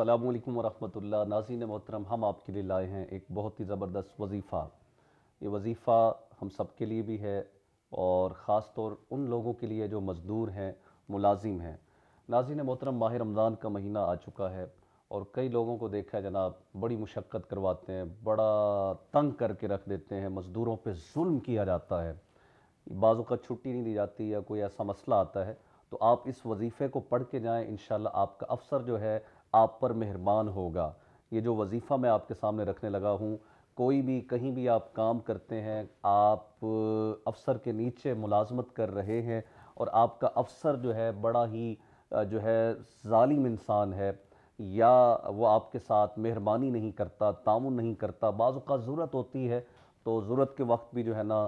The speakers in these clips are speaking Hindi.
अल्लाम वरहमल नाजीन मोहतरम हम आपके लिए लाए हैं एक बहुत ही ज़बरदस्त वजीफ़ा ये वजीफ़ा हम सब के लिए भी है और ख़ास तौर उन लोगों के लिए जो मज़दूर हैं मुलाजिम हैं नाजीन मोहतरम माह रमज़ान का महीना आ चुका है और कई लोगों को देखा है जनाब बड़ी मुशक्क़त करवाते हैं बड़ा तंग करके रख देते हैं मज़दूरों पर जुल्म किया जाता है बाज़ों का छुट्टी नहीं दी जाती या कोई ऐसा मसला आता है तो आप इस वजीफ़े को पढ़ के जाएँ इन आपका अफसर जो है आप पर मेहरबान होगा ये जो वजीफ़ा मैं आपके सामने रखने लगा हूँ कोई भी कहीं भी आप काम करते हैं आप अफसर के नीचे मुलाजमत कर रहे हैं और आपका अफसर जो है बड़ा ही जो है ालिम इंसान है या वो आपके साथ मेहरबानी नहीं करता तामन नहीं करता बाज़ का ज़रूरत होती है तो ज़रूरत के वक्त भी जो है ना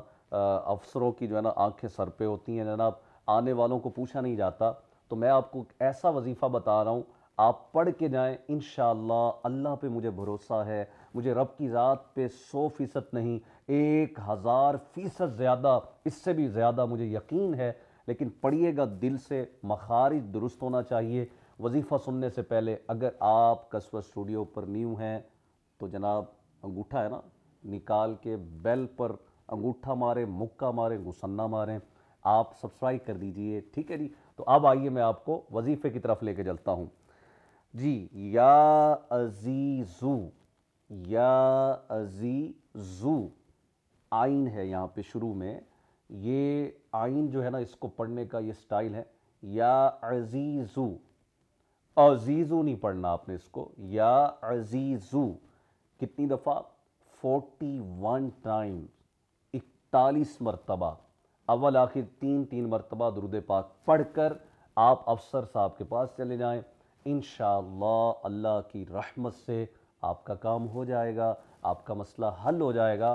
अफसरों की जो है ना आंखें सर पे होती हैं जनाब आने वालों को पूछा नहीं जाता तो मैं आपको ऐसा वजीफ़ा बता रहा हूँ आप पढ़ के जाएं इन अल्लाह पे मुझे भरोसा है मुझे रब की ज़ात पे सौ फ़ीसद नहीं एक हज़ार फ़ीसद ज़्यादा इससे भी ज़्यादा मुझे यकीन है लेकिन पढ़िएगा दिल से मखारिज दुरुस्त होना चाहिए वजीफ़ा सुनने से पहले अगर आप कस्बा स्टूडियो पर न्यू हैं तो जनाब अंगूठा है ना निकाल के बेल पर अंगूठा मारें मुक्का मारें गुसन्ना मारें आप सब्सक्राइब कर दीजिए ठीक है जी तो अब आइए मैं आपको वजीफ़े की तरफ लेके चलता हूँ जी या अजीजू या अजीजू आइन है यहाँ पे शुरू में ये आइन जो है ना इसको पढ़ने का ये स्टाइल है या अजीजू अजीजू नहीं पढ़ना आपने इसको या अजीजू कितनी दफ़ा फोर्टी वन टाइम इकतालीस मरतबा अव्वल आखिर तीन तीन मरतबा दुरुद पाक पढ़कर आप अफसर साहब के पास चले जाएं इन अल्लाह की रहमत से आपका काम हो जाएगा आपका मसला हल हो जाएगा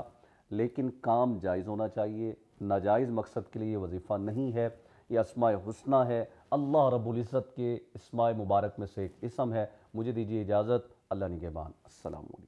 लेकिन काम जायज़ होना चाहिए नाजायज़ मकसद के लिए वजीफ़ा नहीं है ये असमा हसना है अल्लाह रबुल्ज़त के इसमाय मुबारक में से एक इसम है मुझे दीजिए इजाज़त अल्लाह निगेबान असलकम